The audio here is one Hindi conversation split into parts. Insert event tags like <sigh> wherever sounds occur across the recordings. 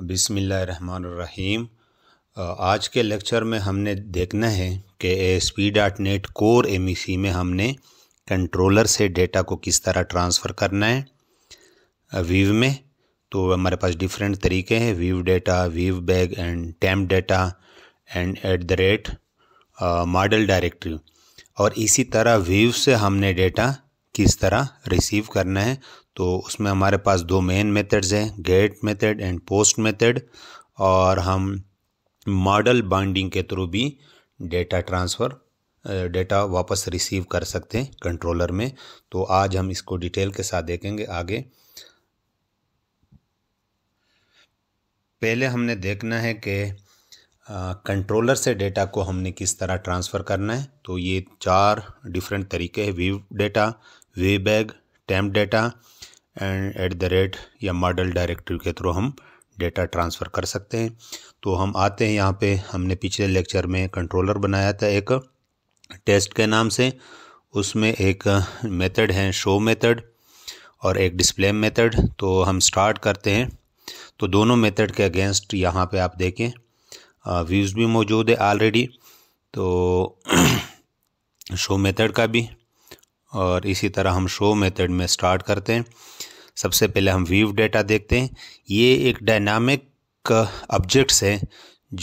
रहीम आज के लेक्चर में हमने देखना है कि S P dot net core M E C में हमने कंट्रोलर से डेटा को किस तरह ट्रांसफ़र करना है वीव में तो हमारे पास डिफरेंट तरीके हैं view data view bag and temp data and at the rate model directory और इसी तरह वीव से हमने डेटा किस तरह रिसीव करना है तो उसमें हमारे पास दो मेन मेथड्स हैं get method and post method और हम मॉडल बाइंडिंग के थ्रू भी डेटा ट्रांसफ़र डेटा वापस रिसीव कर सकते हैं कंट्रोलर में तो आज हम इसको डिटेल के साथ देखेंगे आगे पहले हमने देखना है कि कंट्रोलर से डेटा को हमने किस तरह ट्रांसफ़र करना है तो ये चार डिफरेंट तरीके हैं view data view bag temp data and at the rate या मॉडल डायरेक्टिव के थ्रू हम डेटा ट्रांसफ़र कर सकते हैं तो हम आते हैं यहाँ पे हमने पिछले लेक्चर में कंट्रोलर बनाया था एक टेस्ट के नाम से उसमें एक मेथड है शो मेथड और एक डिस्प्ले मेथड तो हम स्टार्ट करते हैं तो दोनों मेथड के अगेंस्ट यहाँ पे आप देखें व्यूज़ भी मौजूद है ऑलरेडी तो शो <clears throat> मेथड का भी और इसी तरह हम शो मेथड में स्टार्ट करते हैं सबसे पहले हम व्यू डेटा देखते हैं ये एक डायनामिक ऑब्जेक्ट्स हैं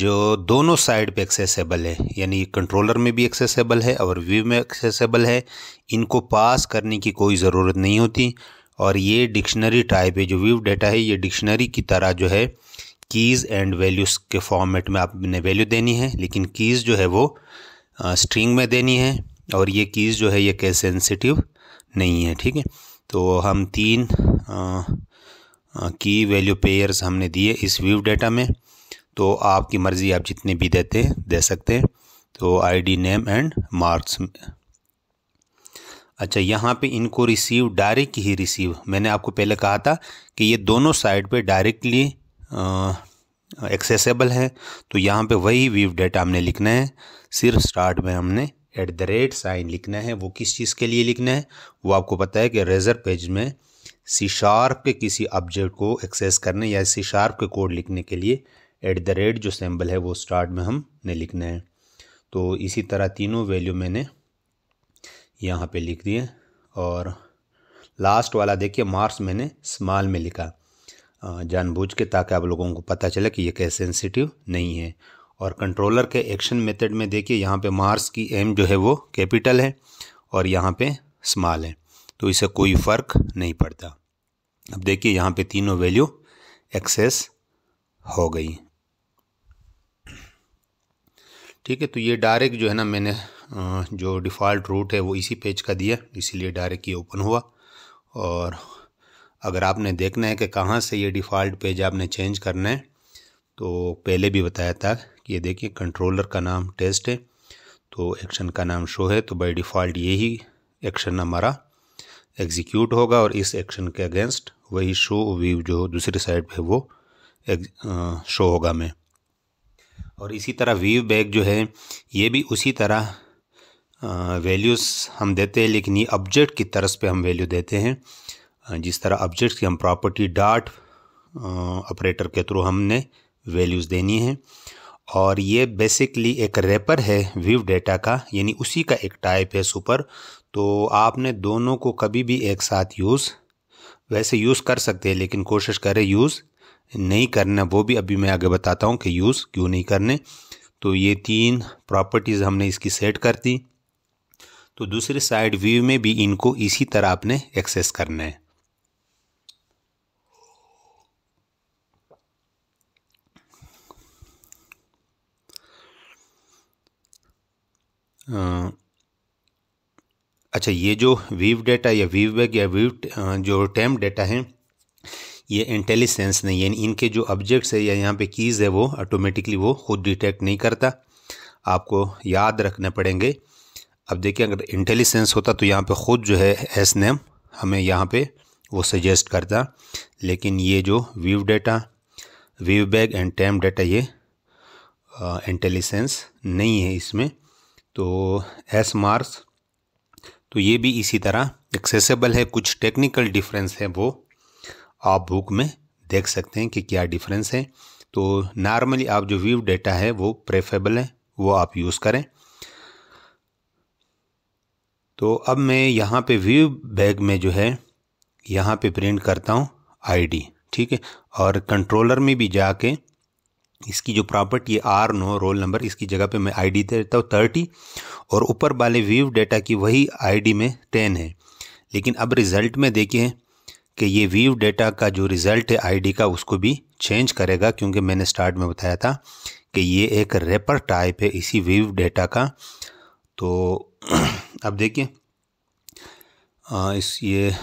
जो दोनों साइड पे एक्सेसिबल है यानी कंट्रोलर में भी एक्सेसिबल है और व्यू में एक्सेसिबल है इनको पास करने की कोई ज़रूरत नहीं होती और ये डिक्शनरी टाइप है जो व्यू डेटा है ये डिक्शनरी की तरह जो है कीज़ एंड वैल्यूज़ के फॉर्मेट में आपने वैल्यू देनी है लेकिन कीज़ जो है वो स्ट्रिंग uh, में देनी है और ये कीज़ जो है ये कैसे सेंसिटिव नहीं है ठीक है तो हम तीन की वैल्यू पेयर्स हमने दिए इस व्यू डेटा में तो आपकी मर्ज़ी आप जितने भी देते हैं दे सकते हैं तो आईडी नेम एंड मार्क्स अच्छा यहाँ पे इनको रिसीव डायरेक्ट ही रिसीव मैंने आपको पहले कहा था कि ये दोनों साइड पे डायरेक्टली एक्सेसिबल है तो यहाँ पे वही वीव डेटा हमने लिखना है सिर्फ स्टार्ट में हमने एट द रेट साइन लिखना है वो किस चीज़ के लिए लिखना है वो आपको पता है कि रेजर पेज में सी शार्प के किसी ऑब्जेक्ट को एक्सेस करने या सी शार्प के कोड लिखने के लिए एट द रेट जो सैम्बल है वो स्टार्ट में हमने लिखना है तो इसी तरह तीनों वैल्यू मैंने यहाँ पे लिख दिए और लास्ट वाला देखिए मार्क्स मैंने स्माल में लिखा जानबूझ के ताकि आप लोगों को पता चले कि ये कैसे सेंसिटिव नहीं है और कंट्रोलर के एक्शन मेथड में देखिए यहाँ पे मार्स की एम जो है वो कैपिटल है और यहाँ पे स्मॉल है तो इसे कोई फ़र्क नहीं पड़ता अब देखिए यहाँ पे तीनों वैल्यू एक्सेस हो गई ठीक है तो ये डायरेक्ट जो है ना मैंने जो डिफ़ॉल्ट रूट है वो इसी पेज का दिया इसीलिए डायरेक्ट ये ओपन हुआ और अगर आपने देखना है कि कहाँ से ये डिफ़ॉल्ट पेज आपने चेंज करना है तो पहले भी बताया था ये देखिए कंट्रोलर का नाम टेस्ट है तो एक्शन का नाम शो है तो बाय डिफ़ॉल्ट यही एक्शन हमारा एग्जीक्यूट होगा और इस एक्शन के अगेंस्ट वही शो व्यू जो दूसरी साइड पे वो आ, शो होगा मैं और इसी तरह व्यू बैग जो है ये भी उसी तरह वैल्यूज़ हम देते हैं लेकिन ये ऑब्जेक्ट की तरस पे हम वैल्यू देते हैं जिस तरह ऑब्जेक्ट की हम प्रॉपर्टी डाट ऑपरेटर के थ्रू हमने वैल्यूज़ देनी है और ये बेसिकली एक रेपर है व्यू डेटा का यानी उसी का एक टाइप है सुपर तो आपने दोनों को कभी भी एक साथ यूज़ वैसे यूज़ कर सकते हैं लेकिन कोशिश करें यूज़ नहीं करना वो भी अभी मैं आगे बताता हूँ कि यूज़ क्यों नहीं करने तो ये तीन प्रॉपर्टीज़ हमने इसकी सेट कर दी तो दूसरी साइड व्यू में भी इनको इसी तरह आपने एक्सेस करना है अच्छा ये जो वीव डेटा या वीव बैग या वीव जो टैम डेटा है ये इंटेलिजेंस नहीं है इनके जो ऑब्जेक्ट्स है या यहाँ पे कीज़ है वो ऑटोमेटिकली वो खुद डिटेक्ट नहीं करता आपको याद रखने पड़ेंगे अब देखिए अगर इंटेलिजेंस होता तो यहाँ पे खुद जो है एस नेम हमें यहाँ पे वो सजेस्ट करता लेकिन ये जो view data view bag and temp data ये इंटेलिजेंस नहीं है इसमें तो एस मार्स तो ये भी इसी तरह एक्सेसिबल है कुछ टेक्निकल डिफरेंस है वो आप बुक में देख सकते हैं कि क्या डिफरेंस है तो नॉर्मली आप जो व्यू डेटा है वो प्रेफेबल है वो आप यूज़ करें तो अब मैं यहाँ पे व्यू बैग में जो है यहाँ पे प्रिंट करता हूँ आईडी ठीक है और कंट्रोलर में भी जाके इसकी जो प्रॉपर्टी है आर नो रोल नंबर इसकी जगह पे मैं आईडी दे देता हूँ थर्टी और ऊपर वाले व्यू डेटा की वही आईडी में टेन है लेकिन अब रिज़ल्ट में देखें कि ये व्यू डेटा का जो रिज़ल्ट है आईडी का उसको भी चेंज करेगा क्योंकि मैंने स्टार्ट में बताया था कि ये एक रेपर टाइप है इसी व्यू डेटा का तो <clears throat> अब देखिए इस ये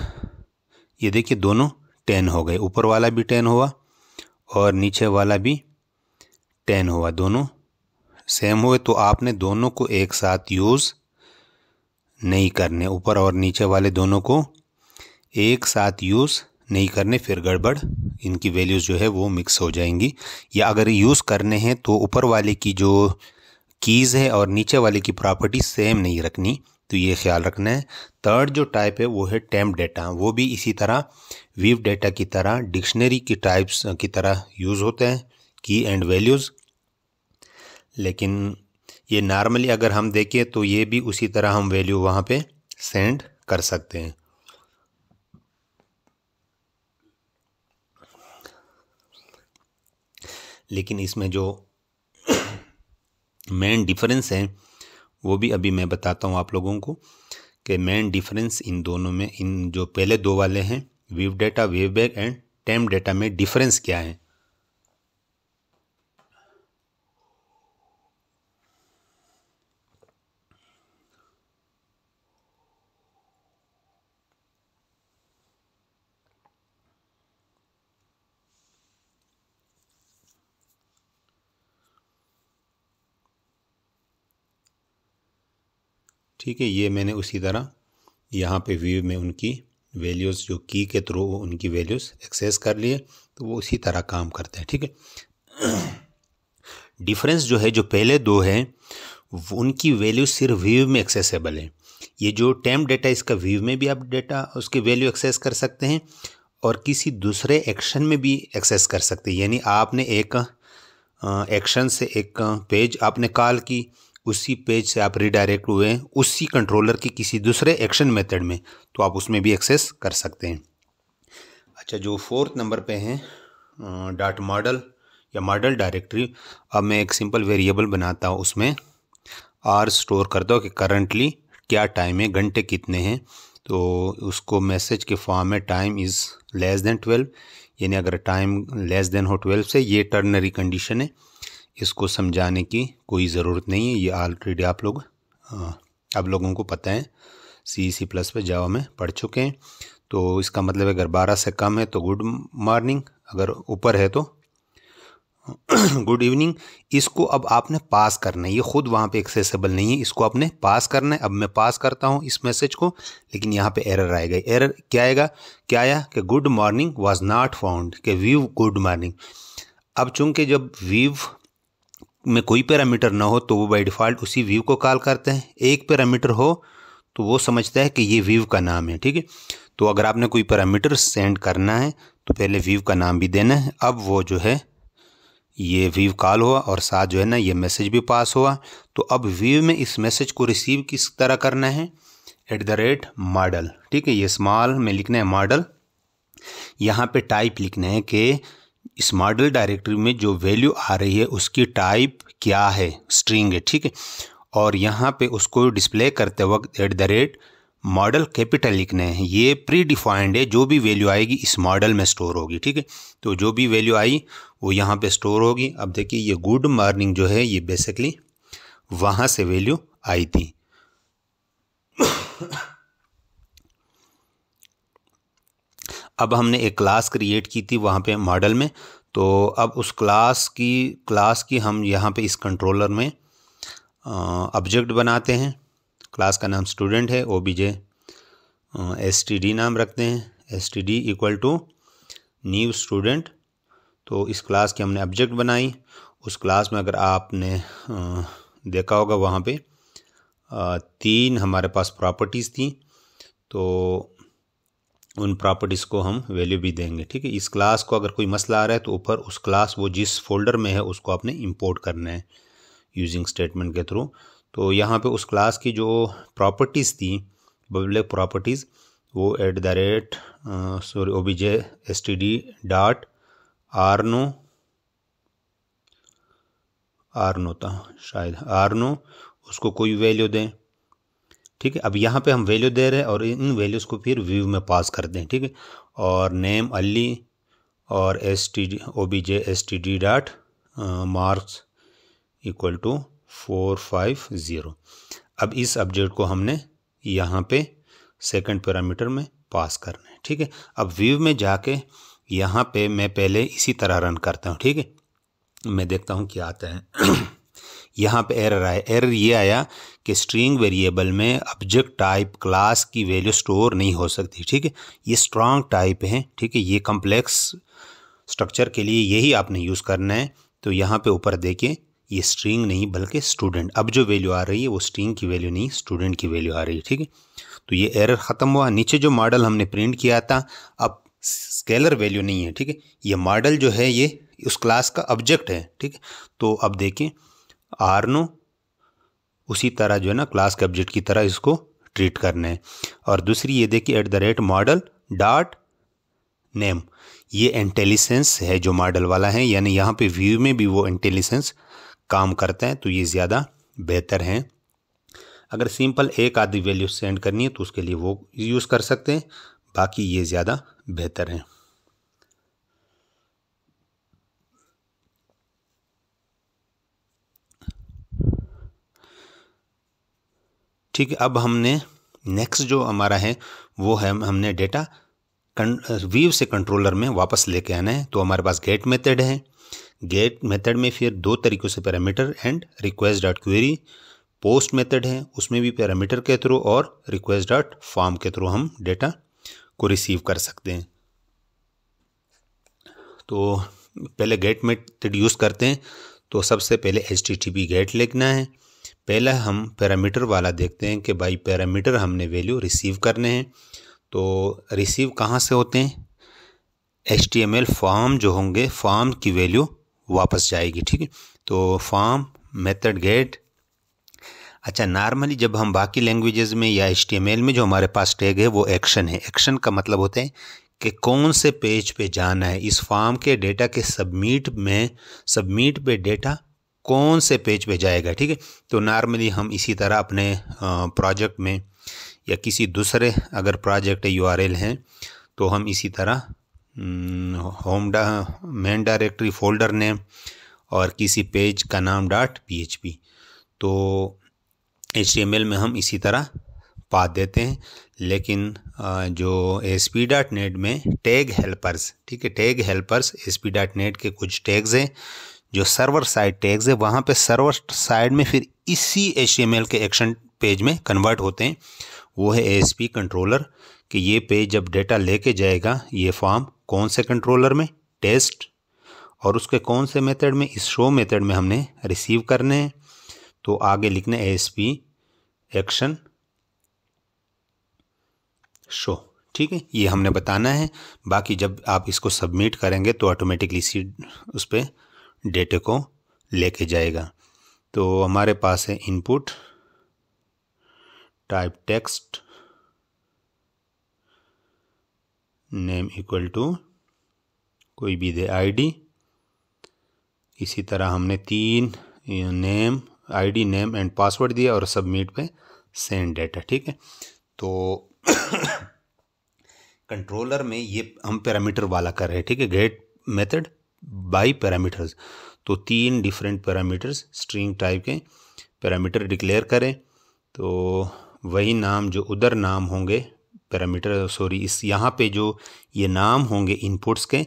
ये देखिए दोनों टेन हो गए ऊपर वाला भी टेन हुआ और नीचे वाला भी टेन हुआ दोनों सेम हुए तो आपने दोनों को एक साथ यूज़ नहीं करने ऊपर और नीचे वाले दोनों को एक साथ यूज़ नहीं करने फिर गड़बड़ इनकी वैल्यूज़ जो है वो मिक्स हो जाएंगी या अगर यूज़ करने हैं तो ऊपर वाले की जो कीज़ है और नीचे वाले की प्रॉपर्टी सेम नहीं रखनी तो ये ख्याल रखना है थर्ड जो टाइप है वो है टेम्प डेटा वो भी इसी तरह वीव डेटा की तरह डिक्शनरी की टाइप्स की तरह यूज़ होते हैं की एंड वैल्यूज़ लेकिन ये नॉर्मली अगर हम देखें तो ये भी उसी तरह हम वैल्यू वहाँ पे सेंड कर सकते हैं लेकिन इसमें जो मेन <coughs> डिफरेंस है वो भी अभी मैं बताता हूँ आप लोगों को कि मेन डिफरेंस इन दोनों में इन जो पहले दो वाले हैं view data view bag and temp data में डिफरेंस क्या है ठीक है ये मैंने उसी तरह यहाँ पे व्यू में उनकी वैल्यूज़ जो की के थ्रू उनकी वैल्यूज़ एक्सेस कर लिए तो वो उसी तरह काम करते हैं ठीक है डिफरेंस <clears throat> जो है जो पहले दो हैं उनकी वैल्यू सिर्फ व्यू में एक्सेसबल है ये जो टैम डेटा इसका व्यू में भी आप डेटा उसके वैल्यू एक्सेस कर सकते हैं और किसी दूसरे एक्शन में भी एक्सेस कर सकते हैं यानी आपने एक एक्शन से एक पेज आपने कॉल की उसी पेज से आप रिडायरेक्ट हुए हैं उसी कंट्रोलर के किसी दूसरे एक्शन मेथड में तो आप उसमें भी एक्सेस कर सकते हैं अच्छा जो फोर्थ नंबर पे हैं डाट मॉडल या मॉडल डायरेक्टरी अब मैं एक सिंपल वेरिएबल बनाता हूँ उसमें आर स्टोर करता हूँ कि करंटली क्या टाइम है घंटे कितने हैं तो उसको मैसेज के फॉर्म में time is less than twelve यानी अगर टाइम लेस देन हो ट्वेल्व से ये टर्नरी कंडीशन है इसको समझाने की कोई ज़रूरत नहीं है ये ऑलरेडी आप लोग आप लोगों को पता है सी सी प्लस पे जावा में पढ़ चुके हैं तो इसका मतलब अगर बारह से कम है तो गुड मॉर्निंग अगर ऊपर है तो गुड <clears throat> इवनिंग इसको अब आपने पास करना है ये खुद वहाँ पे एक्सेसिबल नहीं है इसको आपने पास करना है अब मैं पास करता हूँ इस मैसेज को लेकिन यहाँ पे एरर आएगा एरर क्या आएगा क्या आया कि good morning was not found के वीव गुड मॉर्निंग अब चूंकि जब वीव में कोई पैरामीटर ना हो तो वो बाई डिफ़ॉल्ट उसी व्यू को कॉल करते हैं एक पैरामीटर हो तो वो समझता है कि ये व्यू का नाम है ठीक है तो अगर आपने कोई पैरामीटर सेंड करना है तो पहले व्यू का नाम भी देना है अब वो जो है ये व्यू कॉल हुआ और साथ जो है ना ये मैसेज भी पास हुआ तो अब व्यू में इस मैसेज को रिसीव किस तरह करना है एट द रेट मॉडल ठीक है ये स्मॉल में लिखना है मॉडल यहाँ पे टाइप लिखना है कि इस मॉडल डायरेक्टरी में जो वैल्यू आ रही है उसकी टाइप क्या है स्ट्रिंग है ठीक है और यहाँ पे उसको डिस्प्ले करते वक्त at the rate model capital लिखने हैं ये प्री डिफाइंड है जो भी वैल्यू आएगी इस मॉडल में स्टोर होगी ठीक है तो जो भी वैल्यू आई वो यहाँ पे स्टोर होगी अब देखिए ये गुड मॉर्निंग जो है ये बेसिकली वहाँ से वैल्यू आई थी अब हमने एक क्लास क्रिएट की थी वहाँ पे मॉडल में तो अब उस क्लास की क्लास की हम यहाँ पे इस कंट्रोलर में ऑब्जेक्ट बनाते हैं क्लास का नाम स्टूडेंट है O B J S T D नाम रखते हैं S T D equal to new student तो इस क्लास की हमने ऑब्जेक्ट बनाई उस क्लास में अगर आपने देखा होगा वहाँ पे तीन हमारे पास प्रॉपर्टीज़ थी तो उन प्रॉपर्टीज़ को हम वैल्यू भी देंगे ठीक है इस क्लास को अगर कोई मसला आ रहा है तो ऊपर उस क्लास वो जिस फोल्डर में है उसको आपने इंपोर्ट करना है यूजिंग स्टेटमेंट के थ्रू तो यहाँ पे उस क्लास की जो प्रॉपर्टीज़ थी पब्लिक प्रॉपर्टीज़ वो at the rate sorry O B J S T D dot आरनो आरनो था शायद आरनो उसको कोई वैल्यू दें ठीक है अब यहाँ पे हम वैल्यू दे रहे हैं और इन वैल्यूज़ को फिर व्यू में पास कर दें ठीक है और नेम अली और S T D O B J S T D dot marks equal to four five zero अब इस अपडेट को हमने यहाँ पे सेकंड पैरामीटर में पास करना है ठीक है अब व्यू में जाके यहाँ पे मैं पहले इसी तरह रन करता हूँ ठीक है मैं देखता हूँ क्या आता है <clears throat> यहाँ पे एरर आया एरर ये आया कि स्ट्रिंग वेरिएबल में ऑब्जेक्ट टाइप क्लास की वैल्यू स्टोर नहीं हो सकती ठीक है ये स्ट्रांग टाइप है ठीक है ये कम्प्लेक्स स्ट्रक्चर के लिए यही आपने यूज़ करना है तो यहाँ पे ऊपर देखिए ये स्ट्रिंग नहीं बल्कि स्टूडेंट अब जो वैल्यू आ रही है वो स्ट्रिंग की वैल्यू नहीं स्टूडेंट की वैल्यू आ रही है ठीक है तो ये एरर ख़त्म हुआ नीचे जो मॉडल हमने प्रिंट किया था अब स्केलर वैल्यू नहीं है ठीक है ये मॉडल जो है ये उस क्लास का ऑब्जेक्ट है ठीक है तो अब देखें आरनो उसी तरह जो है ना क्लास के ऑब्जेक्ट की तरह इसको ट्रीट करना है और दूसरी ये देखिए at the rate model dot name ये इंटेलिजेंस है जो मॉडल वाला है यानी यहाँ पे व्यू में भी वो इंटेलिजेंस काम करता है तो ये ज़्यादा बेहतर हैं अगर सिंपल एक आधी वैल्यू सेंड करनी है तो उसके लिए वो यूज़ कर सकते हैं बाकी ये ज़्यादा बेहतर हैं ठीक है अब हमने नेक्स्ट जो हमारा है वो है हमने डेटा वीव से कंट्रोलर में वापस लेके आना है तो हमारे पास गेट मेथड है गेट मेथड में फिर दो तरीक़ों से parameter and request dot query post method है उसमें भी पैरामीटर के थ्रू और रिक्वेस्ट डॉट फॉर्म के थ्रू हम डेटा को रिसीव कर सकते हैं तो पहले गेट मेथड यूज़ करते हैं तो सबसे पहले H T T P get लिखना है पहला हम पैरामीटर वाला देखते हैं कि भाई पैरामीटर हमने वैल्यू रिसीव करने हैं तो रिसीव कहाँ से होते हैं H T M L form जो होंगे फॉर्म की वैल्यू वापस जाएगी ठीक है तो फॉर्म मेथड गेट अच्छा नॉर्मली जब हम बाकी लैंग्वेजेस में या एच टी एम एल में जो हमारे पास टैग है वो एक्शन है एक्शन का मतलब होता है कि कौन से पेज पे जाना है इस फॉर्म के डेटा के सबमिट में सबमिट पे डेटा कौन से पेज पे जाएगा ठीक है तो नॉर्मली हम इसी तरह अपने प्रोजेक्ट में या किसी दूसरे अगर प्रोजेक्ट यू आर एल हैं तो हम इसी तरह होम डा मेन डायरेक्टरी फोल्डर नेम और किसी पेज का नाम डॉट पी तो एच में हम इसी तरह पा देते हैं लेकिन जो एस पी डॉट नेट में टैग हेल्पर्स ठीक है tag helpers S P dot net के कुछ टैग्स हैं जो सर्वर साइड टैग्स है वहाँ पे सर्वर साइड में फिर इसी एच के एक्शन पेज में कन्वर्ट होते हैं वो है ए कंट्रोलर कि ये पेज जब डेटा लेके जाएगा ये फॉर्म कौन से कंट्रोलर में टेस्ट और उसके कौन से मेथड में इस शो मेथड में हमने रिसीव करने हैं तो आगे लिखने A S P action show ठीक है ये हमने बताना है बाकी जब आप इसको सबमिट करेंगे तो ऑटोमेटिकली सी उस पर डेटे को लेके जाएगा तो हमारे पास है input type text name equal to कोई भी दे आईडी इसी तरह हमने तीन name ID name and password दिया और सबमिट पे सेंड डेटा ठीक है तो कंट्रोलर <coughs> में ये हम पैरामीटर वाला कर रहे हैं ठीक है गेट मेथड बाई पैरामीटर्स तो तीन डिफरेंट पैरामीटर्स स्ट्रिंग टाइप के पैरामीटर डिक्लेयर करें तो वही नाम जो उधर नाम होंगे पैरामीटर सॉरी इस यहाँ पे जो ये नाम होंगे इनपुट्स के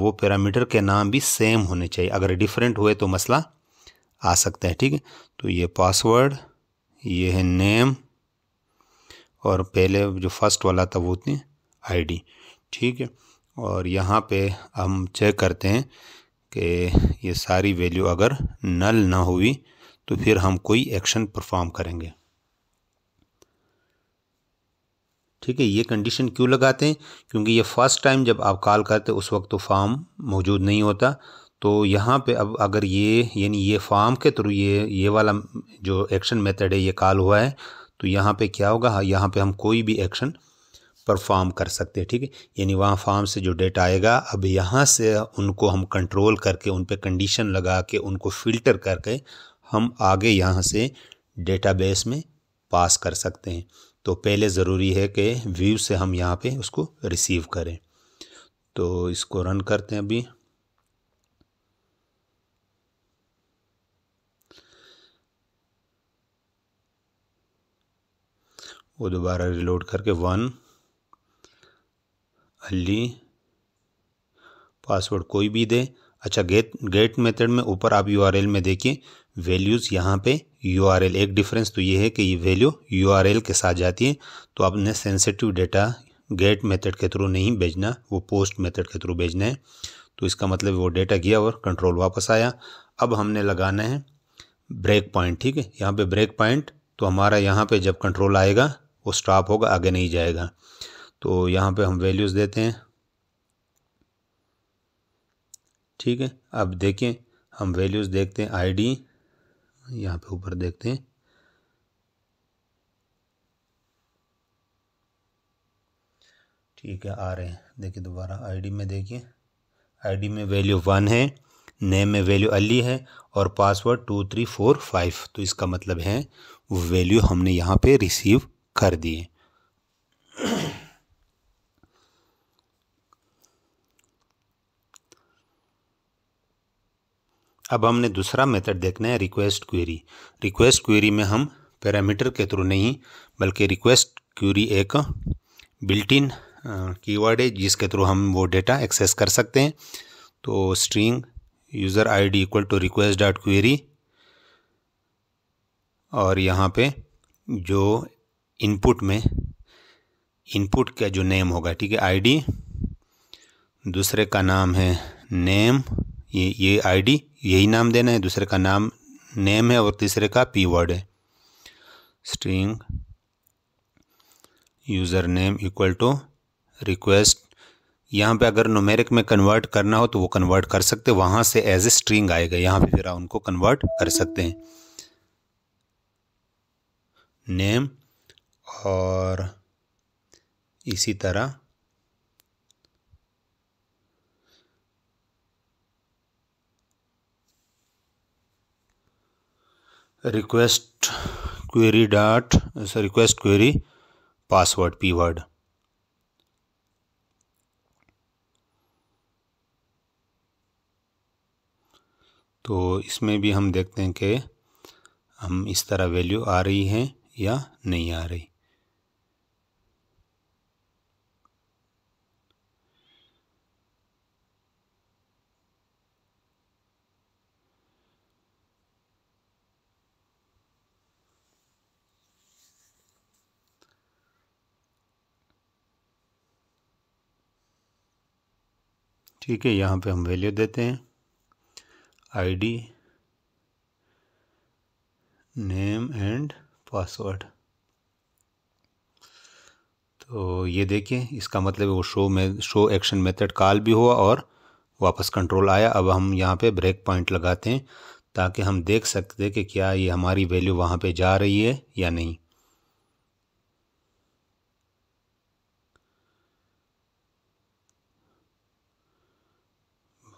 वो पैरामीटर के नाम भी सेम होने चाहिए अगर डिफरेंट हुए तो मसला आ सकता है ठीक है तो ये पासवर्ड ये है नेम और पहले जो फर्स्ट वाला था वो थी आईडी ठीक है और यहाँ पे हम चेक करते हैं कि ये सारी वैल्यू अगर नल ना हुई तो फिर हम कोई एक्शन परफॉर्म करेंगे ठीक है ये कंडीशन क्यों लगाते हैं क्योंकि ये फर्स्ट टाइम जब आप कॉल करते उस वक्त तो फॉर्म मौजूद नहीं होता तो यहाँ पे अब अगर ये यानी ये फॉर्म के थ्रू ये ये वाला जो एक्शन मेथड है ये कॉल हुआ है तो यहाँ पे क्या होगा यहाँ पे हम कोई भी एक्शन परफॉर्म कर सकते हैं ठीक है यानी वहाँ फार्म से जो डेटा आएगा अब यहाँ से उनको हम कंट्रोल करके उन पर कंडीशन लगा के उनको फ़िल्टर करके हम आगे यहाँ से डेटाबेस में पास कर सकते हैं तो पहले ज़रूरी है कि व्यू से हम यहाँ पे उसको रिसीव करें तो इसको रन करते हैं अभी वो दोबारा रिलोड करके वन अली पासवर्ड कोई भी दे अच्छा गेट गेट मेथड में ऊपर आप यू में देखिए वैल्यूज़ यहाँ पे यू एक डिफरेंस तो ये है कि ये वैल्यू यू के साथ जाती है तो आपने सेंसिटिव डेटा गेट मेथड के थ्रू नहीं भेजना वो पोस्ट मेथड के थ्रू भेजना है तो इसका मतलब वो डेटा गया और कंट्रोल वापस आया अब हमने लगाना है ब्रेक पॉइंट ठीक है यहाँ पर ब्रेक पॉइंट तो हमारा यहाँ पर जब कंट्रोल आएगा वो स्टॉप होगा आगे नहीं जाएगा तो यहाँ पे हम वैल्यूज़ देते हैं ठीक है अब देखें हम वैल्यूज़ देखते हैं आईडी यहाँ पर ऊपर देखते हैं ठीक है आ रहे हैं देखिए दोबारा आईडी में देखिए आईडी में वैल्यू वन है नेम में वैल्यू अली है और password two three four five तो इसका मतलब है वैल्यू हमने यहाँ पे रिसीव कर दिए अब हमने दूसरा मेथड देखना है रिक्वेस्ट क्वेरी रिक्वेस्ट क्वेरी में हम पैरामीटर के थ्रू नहीं बल्कि रिक्वेस्ट क्वेरी एक बिल्टिन की कीवर्ड है जिसके थ्रू हम वो डेटा एक्सेस कर सकते हैं तो string user ID equal to request dot query और यहाँ पे जो इनपुट में इनपुट का जो नेम होगा ठीक है आईडी दूसरे का नाम है नेम ये ये आईडी यही नाम देना है दूसरे का नाम नेम है और तीसरे का पी वर्ड है string user name equal to request यहाँ पे अगर नोमेरिक में कन्वर्ट करना हो तो वो कन्वर्ट कर सकते हैं वहाँ से एज ए स्ट्रिंग आएगा यहाँ पे फिर आप उनको कन्वर्ट कर सकते हैं नेम और इसी तरह request query dot request query password P word तो इसमें भी हम देखते हैं कि हम इस तरह वैल्यू आ रही है या नहीं आ रही ठीक है यहाँ पे हम वैल्यू देते हैं आईडी नेम एंड पासवर्ड तो ये देखिए इसका मतलब वो शो में शो एक्शन मेथड कॉल भी हुआ और वापस कंट्रोल आया अब हम यहाँ पे ब्रेक पॉइंट लगाते हैं ताकि हम देख सकते कि क्या ये हमारी वैल्यू वहाँ पे जा रही है या नहीं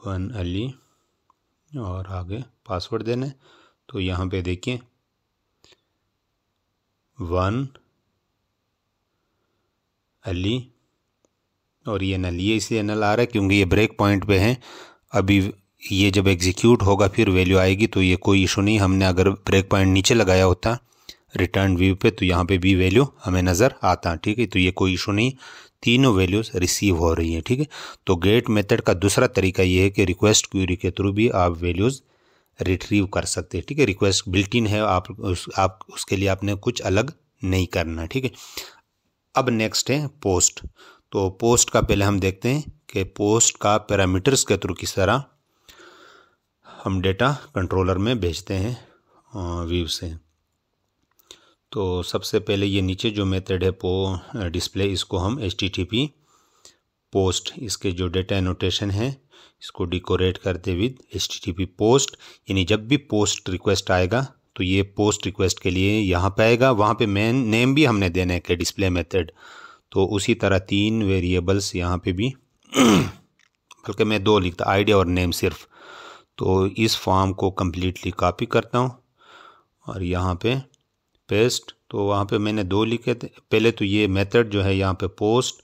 वन अली और आगे पासवर्ड देना है तो यहाँ पे देखिए वन अली और ये नल ये इसलिए नल आ रहा है क्योंकि ये ब्रेक पॉइंट पे हैं अभी ये जब एग्जीक्यूट होगा फिर वैल्यू आएगी तो ये कोई इशू नहीं हमने अगर ब्रेक पॉइंट नीचे लगाया होता रिटर्न व्यू पे तो यहाँ पे भी वैल्यू हमें नज़र आता ठीक है तो ये कोई इशू नहीं तीनों वैल्यूज़ रिसीव हो रही हैं ठीक है तो गेट मेथड का दूसरा तरीका ये है कि रिक्वेस्ट क्यूरी के थ्रू भी आप वैल्यूज़ रिट्रीव कर सकते हैं ठीक है रिक्वेस्ट बिल्टिन है आप उस आप उसके लिए आपने कुछ अलग नहीं करना ठीक है अब नेक्स्ट है पोस्ट तो पोस्ट का पहले हम देखते हैं कि पोस्ट का पैरामीटर्स के थ्रू किस तरह हम डेटा कंट्रोलर में भेजते हैं व्यू से तो सबसे पहले ये नीचे जो मेथड है पो डिस्प्ले इसको हम एच टी पोस्ट इसके जो डेटा एनोटेशन है इसको डिकोरेट करते विद एच टी पोस्ट यानी जब भी पोस्ट रिक्वेस्ट आएगा तो ये पोस्ट रिक्वेस्ट के लिए यहाँ पे आएगा वहाँ पे मेन नेम भी हमने देने है के डिस्प्ले मेथड तो उसी तरह तीन वेरिएबल्स यहाँ पे भी <clears throat> बल्कि मैं दो लिखता आइडिया और नेम सिर्फ तो इस फॉर्म को कम्प्लीटली कापी करता हूँ और यहाँ पर पेस्ट तो वहाँ पे मैंने दो लिखे थे पहले तो ये मेथड जो है यहाँ पे पोस्ट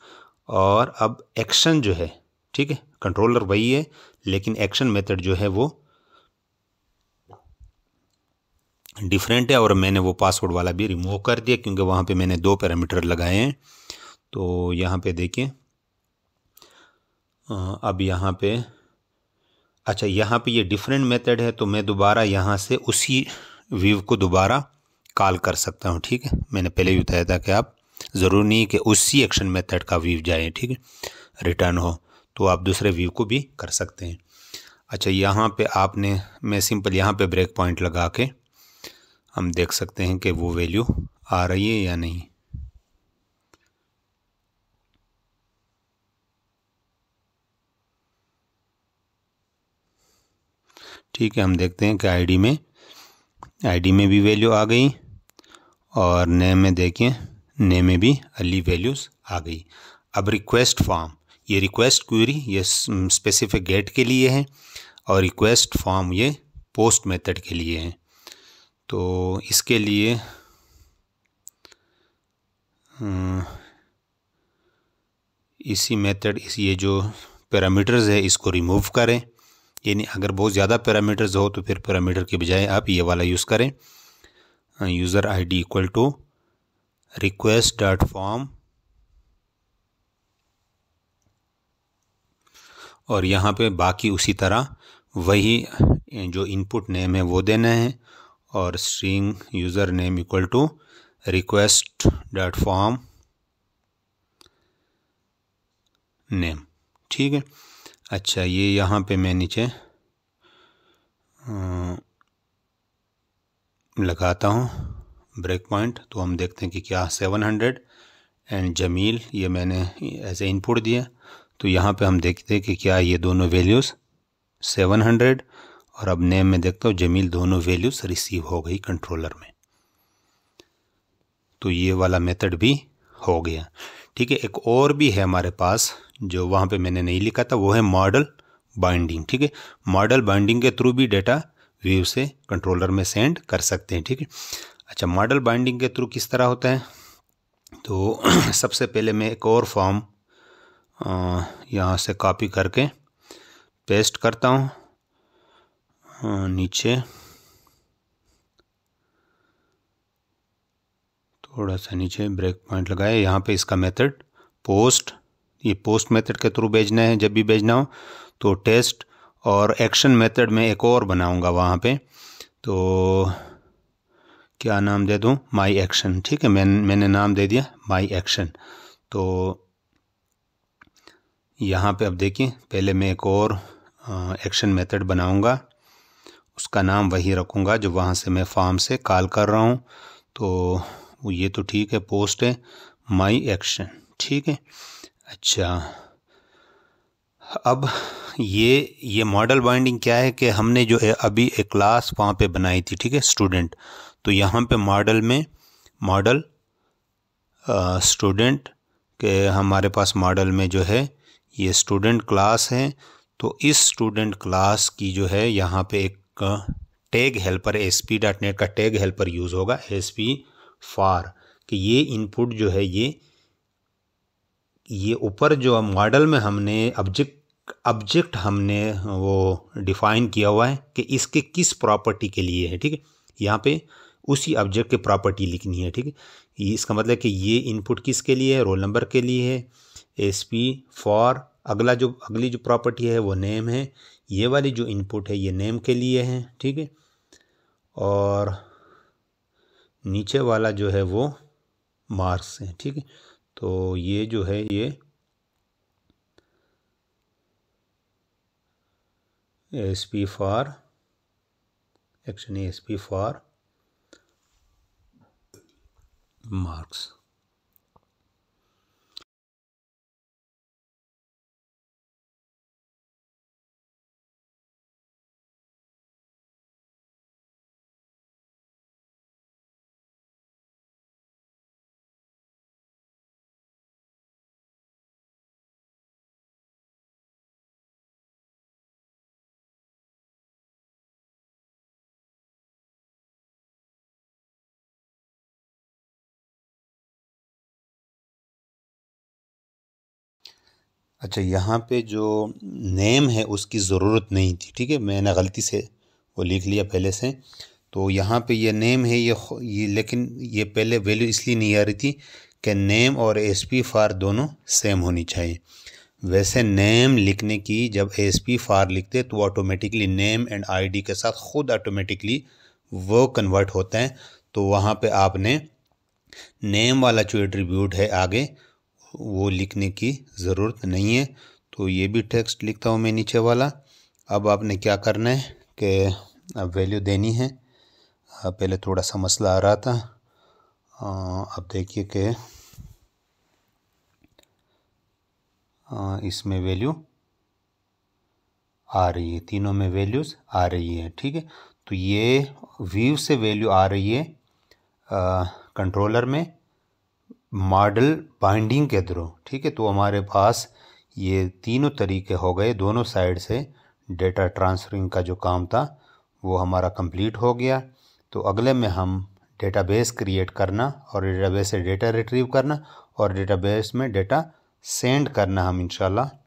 और अब एक्शन जो है ठीक है कंट्रोलर वही है लेकिन एक्शन मेथड जो है वो डिफरेंट है और मैंने वो पासवर्ड वाला भी रिमूव कर दिया क्योंकि वहाँ पे मैंने दो पैरामीटर लगाए हैं तो यहाँ पे देखिए अब यहाँ पे अच्छा यहाँ पे ये डिफरेंट मेथड है तो मैं दोबारा यहाँ से उसी व्यू को दोबारा कॉल कर सकता हूँ ठीक है मैंने पहले ही बताया था कि आप ज़रूरी नहीं कि उसी एक्शन मेथड का व्यू जाए ठीक है रिटर्न हो तो आप दूसरे व्यू को भी कर सकते हैं अच्छा यहाँ पे आपने मैं सिंपल यहाँ पे ब्रेक पॉइंट लगा के हम देख सकते हैं कि वो वैल्यू आ रही है या नहीं ठीक है हम देखते हैं कि आईडी में आईडी में भी वैल्यू आ गई और नए में देखें नए में भी अली वैल्यूज़ आ गई अब रिक्वेस्ट फॉर्म ये रिक्वेस्ट क्वेरी ये स्पेसिफिक गेट के लिए है और रिक्वेस्ट फॉर्म ये पोस्ट मेथड के लिए है तो इसके लिए हम्म, इसी मेथड इस ये जो पैरामीटर्स है इसको रिमूव करें यानी अगर बहुत ज़्यादा पैरामीटर्स हो तो फिर पैरामीटर के बजाय आप ये वाला यूज़ करें user id equal to request dot form और यहाँ पे बाकी उसी तरह वही जो इनपुट नेम है वो देना है और string user name equal to request dot form name ठीक है अच्छा ये यहाँ पे मैं नीचे लगाता हूँ ब्रेक पॉइंट तो हम देखते हैं कि क्या 700 एंड जमील ये मैंने ऐसे इनपुट दिया तो यहाँ पे हम देखते हैं कि क्या ये दोनों वैल्यूज़ 700 और अब नेम में देखता हूँ जमील दोनों वैल्यूज़ रिसीव हो गई कंट्रोलर में तो ये वाला मेथड भी हो गया ठीक है एक और भी है हमारे पास जो वहाँ पे मैंने नहीं लिखा था वो है मॉडल बाइंडिंग ठीक है मॉडल बाइंडिंग के थ्रू भी डेटा व्यू से कंट्रोलर में सेंड कर सकते हैं ठीक है अच्छा मॉडल बाइंडिंग के थ्रू किस तरह होता है तो <clears throat> सबसे पहले मैं एक और फॉर्म यहाँ से कॉपी करके पेस्ट करता हूँ नीचे थोड़ा सा नीचे ब्रेक पॉइंट लगाए यहाँ पे इसका मेथड पोस्ट ये पोस्ट मेथड के थ्रू भेजना है जब भी भेजना हो तो टेस्ट और एक्शन मेथड में एक और बनाऊंगा वहाँ पे तो क्या नाम दे दूँ माई एक्शन ठीक है मैं मैंने नाम दे दिया माई एक्शन तो यहाँ पे अब देखिए पहले मैं एक और एक्शन मेथड बनाऊंगा उसका नाम वही रखूँगा जो वहाँ से मैं फार्म से कॉल कर रहा हूँ तो ये तो ठीक है पोस्ट है माई एक्शन ठीक है अच्छा अब ये ये मॉडल बाइंडिंग क्या है कि हमने जो अभी एक क्लास वहाँ पे बनाई थी ठीक है स्टूडेंट तो यहाँ पे मॉडल में मॉडल स्टूडेंट के हमारे पास मॉडल में जो है ये स्टूडेंट क्लास है तो इस स्टूडेंट क्लास की जो है यहाँ पे एक tag helper S P dot net का टैग हेल्पर यूज़ होगा एस पी फार कि ये इनपुट जो है ये ये ऊपर जो मॉडल में हमने ऑब्जेक्ट ऑब्जेक्ट हमने वो डिफाइन किया हुआ है कि इसके किस प्रॉपर्टी के लिए है ठीक है यहाँ पे उसी ऑब्जेक्ट के प्रॉपर्टी लिखनी है ठीक है इसका मतलब कि ये इनपुट किसके लिए है रोल नंबर के लिए है एस पी फॉर अगला जो अगली जो प्रॉपर्टी है वो नेम है ये वाली जो इनपुट है ये नेम के लिए है ठीक है और नीचे वाला जो है वो मार्क्स है ठीक है तो ये जो है ये sp four, action sp four marks अच्छा यहाँ पे जो नेम है उसकी ज़रूरत नहीं थी ठीक है मैंने गलती से वो लिख लिया पहले से तो यहाँ पे ये नेम है ये ये लेकिन ये पहले वैल्यू इसलिए नहीं आ रही थी कि नेम और एस पी फार दोनों सेम होनी चाहिए वैसे नेम लिखने की जब एस पी फार लिखते तो ऑटोमेटिकली नेम एंड डी के साथ ख़ुद ऑटोमेटिकली वो कन्वर्ट होता है तो वहाँ पर आपने नेम वाला जो एट्रीब्यूट है आगे वो लिखने की ज़रूरत नहीं है तो ये भी टेक्स्ट लिखता हूँ मैं नीचे वाला अब आपने क्या करना है कि अब वैल्यू देनी है पहले थोड़ा सा मसला आ रहा था अब देखिए कि इसमें वैल्यू आ रही है तीनों में वैल्यूज़ आ रही है ठीक है तो ये व्यू से वैल्यू आ रही है कंट्रोलर में मॉडल बाइंडिंग के थ्रू ठीक है तो हमारे पास ये तीनों तरीके हो गए दोनों साइड से डेटा ट्रांसफरिंग का जो काम था वो हमारा कंप्लीट हो गया तो अगले में हम डेटाबेस क्रिएट करना और डेटाबेस से डेटा रिट्रीव करना और डेटाबेस में डेटा सेंड करना हम इंशाल्लाह